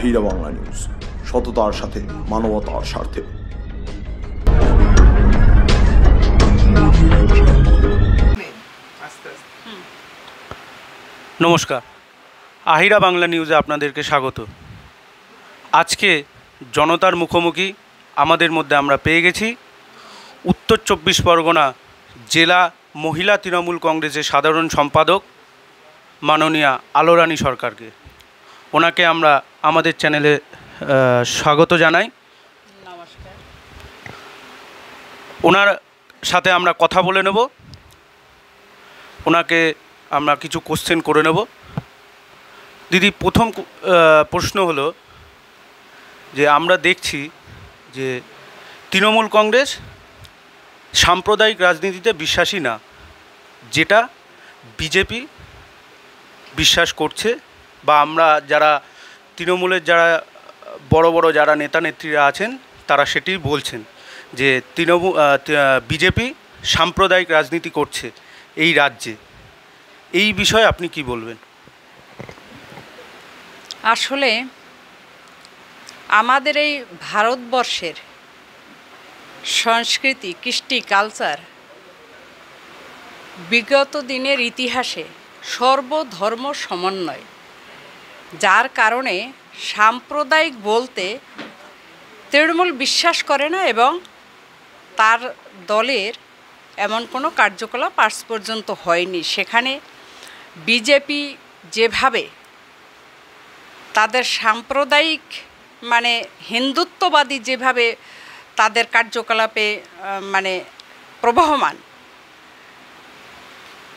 বাহিরা Bangla news সততার সাথে মানবতার স্বার্থে নমস্কার আহিরা বাংলা নিউজে আপনাদেরকে স্বাগত আজকে জনতার মুখোমুখি আমাদের মধ্যে আমরা পেয়ে গেছি উত্তর চব্বিশ পরগনা জেলা মহিলা তৃণমূল কংগ্রেসের সাধারণ সম্পাদক মাননীয়া আলোরানী সরকারকে ওনাকে আমরা আমাদের চ্যানেলে স্বাগত জানাই ওনার সাথে আমরা কথা বলে নেব ওনাকে আমরা কিছু কোশ্চেন করে নেব দিদি প্রথম প্রশ্ন হলো যে আমরা দেখছি যে তৃণমূল কংগ্রেস সাম্প্রদায়িক রাজনীতিতে বিশ্বাসী না যেটা বিজেপি বিশ্বাস করছে বা আমরা যারা তৃণমূলের যারা বড় বড় যারা নেতা নেত্রীরা আছেন তারা সেটি বলছেন যে তৃণমূল বিজেপি সাম্প্রদায়িক রাজনীতি করছে এই রাজ্যে এই বিষয়ে আপনি কি বলবেন আসলে আমাদের এই ভারতবর্ষের সংস্কৃতি কৃষ্টি কালচার বিগত দিনের ইতিহাসে সর্বধর্ম সমন্বয় যার কারণে সাম্প্রদায়িক বলতে তৃণমূল বিশ্বাস করে না এবং তার দলের এমন কোনো কার্যকলাপ আজ পর্যন্ত হয়নি সেখানে বিজেপি যেভাবে তাদের সাম্প্রদায়িক মানে হিন্দুত্ববাদী যেভাবে তাদের কার্যকলাপে মানে প্রবহমান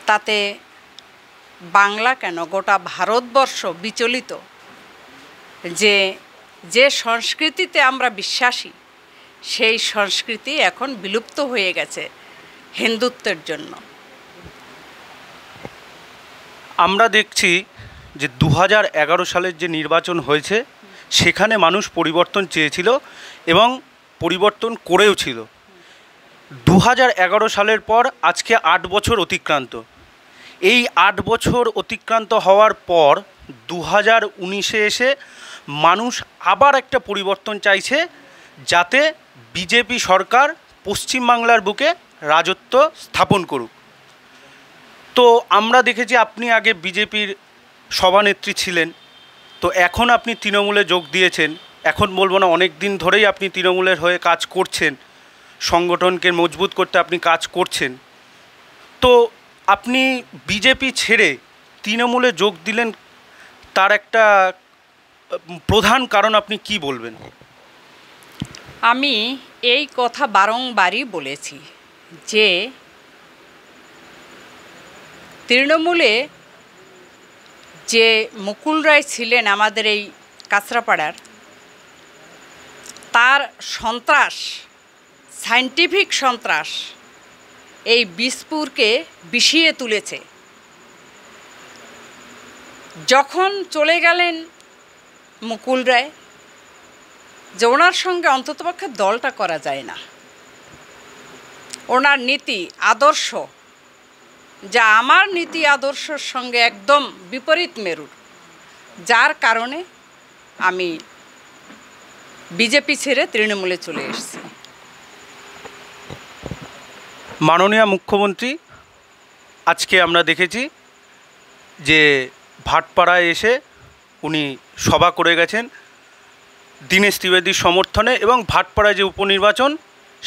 তাতে বাংলা কেন গোটা ভারতবর্ষ বিচলিত যে যে সংস্কৃতিতে আমরা বিশ্বাসী সেই সংস্কৃতি এখন বিলুপ্ত হয়ে গেছে হিন্দুত্বের জন্য আমরা দেখছি যে দু সালের যে নির্বাচন হয়েছে সেখানে মানুষ পরিবর্তন চেয়েছিল এবং পরিবর্তন করেও ছিল দু সালের পর আজকে আট বছর অতিক্রান্ত এই আট বছর অতিক্রান্ত হওয়ার পর দু হাজার উনিশে এসে মানুষ আবার একটা পরিবর্তন চাইছে যাতে বিজেপি সরকার পশ্চিমবাংলার বুকে রাজত্ব স্থাপন করুক তো আমরা দেখেছি আপনি আগে বিজেপির সভানেত্রী ছিলেন তো এখন আপনি তৃণমূলে যোগ দিয়েছেন এখন বলবো না অনেক দিন ধরেই আপনি তৃণমূলের হয়ে কাজ করছেন সংগঠনকে মজবুত করতে আপনি কাজ করছেন তো আপনি বিজেপি ছেড়ে তৃণমূলে যোগ দিলেন তার একটা প্রধান কারণ আপনি কি বলবেন আমি এই কথা বারংবারই বলেছি যে তৃণমূলে যে মুকুল রায় ছিলেন আমাদের এই কাঁচরাপাড়ার তার সন্ত্রাস সায়েন্টিফিক সন্ত্রাস এই বিষপুরকে বিষিয়ে তুলেছে যখন চলে গেলেন মুকুল রায় যে ওনার সঙ্গে অন্ততপক্ষে দলটা করা যায় না ওনার নীতি আদর্শ যা আমার নীতি আদর্শর সঙ্গে একদম বিপরীত মেরুর যার কারণে আমি বিজেপি ছেড়ে তৃণমূলে চলে এসেছি মাননীয় মুখ্যমন্ত্রী আজকে আমরা দেখেছি যে ভাটপাড়ায় এসে উনি সভা করে গেছেন দীনেশ ত্রিবেদীর সমর্থনে এবং ভাটপাড়ায় যে উপনির্বাচন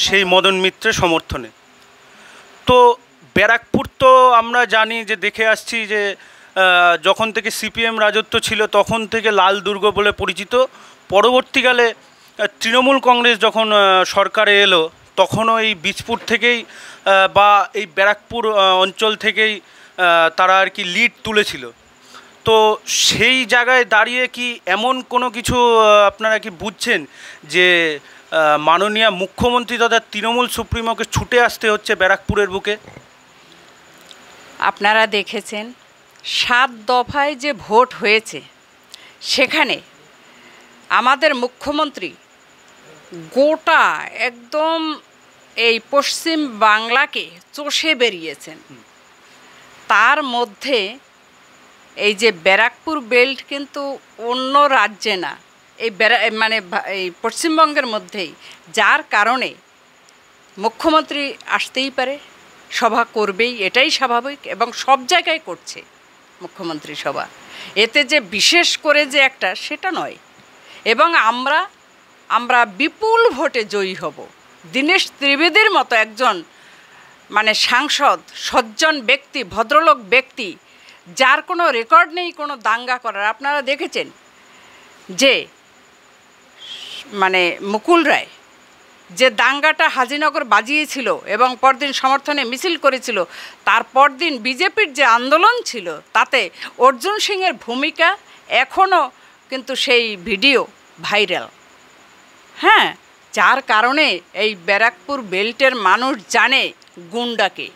সেই মদন মিত্রের সমর্থনে তো ব্যারাকপুর তো আমরা জানি যে দেখে আসছি যে যখন থেকে সিপিএম রাজত্ব ছিল তখন থেকে লাল দুর্গ বলে পরিচিত পরবর্তীকালে তৃণমূল কংগ্রেস যখন সরকারে এলো তখনও এই বীজপুর থেকেই বা এই ব্যারাকপুর অঞ্চল থেকেই তারা আর কি লিড তুলেছিল তো সেই জায়গায় দাঁড়িয়ে কি এমন কোনো কিছু আপনারা কি বুঝছেন যে মাননীয় মুখ্যমন্ত্রী তথা তৃণমূল সুপ্রিমোকে ছুটে আসতে হচ্ছে ব্যারাকপুরের বুকে আপনারা দেখেছেন সাত দফায় যে ভোট হয়েছে সেখানে আমাদের মুখ্যমন্ত্রী গোটা একদম এই পশ্চিম বাংলাকে চষে বেরিয়েছেন তার মধ্যে এই যে ব্যারাকপুর বেল্ট কিন্তু অন্য রাজ্যে না এই মানে এই পশ্চিমবঙ্গের মধ্যেই যার কারণে মুখ্যমন্ত্রী আসতেই পারে সভা করবেই এটাই স্বাভাবিক এবং সব জায়গায় করছে মুখ্যমন্ত্রী সভা এতে যে বিশেষ করে যে একটা সেটা নয় এবং আমরা আমরা বিপুল ভোটে জয়ী হব দীনেশ ত্রিবেদীর মতো একজন মানে সাংসদ সজ্জন ব্যক্তি ভদ্রলোক ব্যক্তি যার কোনো রেকর্ড নেই কোনো দাঙ্গা করার আপনারা দেখেছেন যে মানে মুকুল রায় যে দাঙ্গাটা হাজিনগর বাজিয়েছিল এবং পরদিন সমর্থনে মিছিল করেছিল তার পরদিন বিজেপির যে আন্দোলন ছিল তাতে অর্জুন সিংয়ের ভূমিকা এখনও কিন্তু সেই ভিডিও ভাইরাল হ্যাঁ যার কারণে এই ব্যারাকপুর বেল্টের মানুষ জানে গুন্ডাকে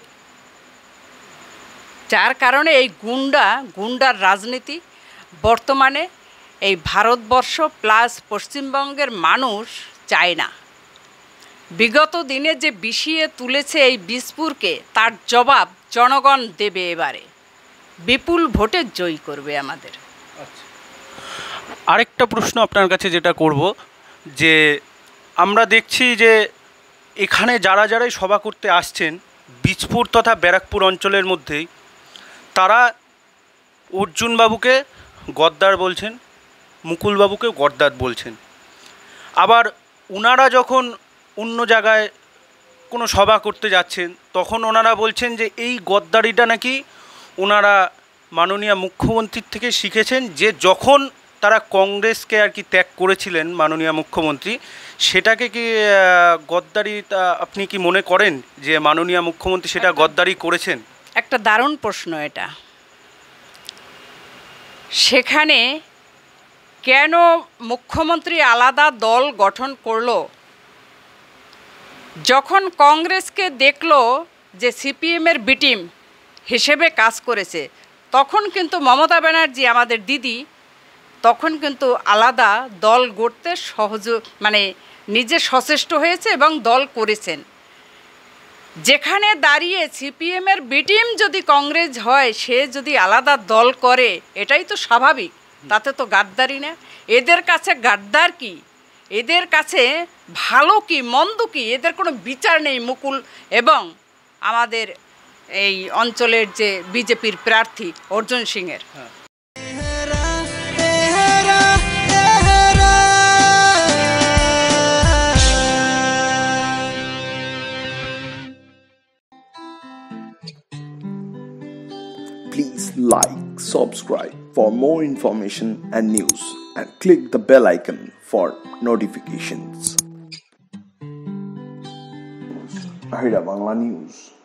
যার কারণে এই গুন্ডা গুন্ডার রাজনীতি বর্তমানে এই ভারতবর্ষ প্লাস পশ্চিমবঙ্গের মানুষ চায় না বিগত দিনে যে বিষিয়ে তুলেছে এই বিষপুরকে তার জবাব জনগণ দেবে এবারে বিপুল ভোটে জয়ী করবে আমাদের আচ্ছা। আরেকটা প্রশ্ন আপনার কাছে যেটা করব যে আমরা দেখছি যে এখানে যারা যারাই সভা করতে আসছেন বীজপুর তথা ব্যারাকপুর অঞ্চলের মধ্যেই তারা অর্জুনবাবুকে গদ্দার বলছেন মুকুলবাবুকে গদ্দার বলছেন আবার ওনারা যখন অন্য জায়গায় কোনো সভা করতে যাচ্ছেন তখন ওনারা বলছেন যে এই গদ্দারিটা নাকি ওনারা মাননীয় মুখ্যমন্ত্রীর থেকে শিখেছেন যে যখন তারা কংগ্রেসকে আর কি ত্যাগ করেছিলেন মাননীয় মুখ্যমন্ত্রী সেটাকে কি গদ্দারি আপনি কি মনে করেন যে মাননীয় মুখ্যমন্ত্রী সেটা গদ্দারি করেছেন একটা দারুণ প্রশ্ন এটা সেখানে কেন মুখ্যমন্ত্রী আলাদা দল গঠন করল যখন কংগ্রেসকে দেখল যে সিপিএমের বিটিম হিসেবে কাজ করেছে তখন কিন্তু মমতা ব্যানার্জি আমাদের দিদি তখন কিন্তু আলাদা দল গড়তে সহজ মানে নিজে সচেষ্ট হয়েছে এবং দল করেছেন যেখানে দাঁড়িয়ে সিপিএমের বিটিএম যদি কংগ্রেস হয় সে যদি আলাদা দল করে এটাই তো স্বাভাবিক তাতে তো গাদ্দারি না এদের কাছে গাদ্দার কি এদের কাছে ভালো কি মন্দ কি এদের কোনো বিচার নেই মুকুল এবং আমাদের এই অঞ্চলের যে বিজেপির প্রার্থী অর্জুন সিংয়ের Please like, subscribe for more information and news and click the bell icon for notifications. Ahira Bangla News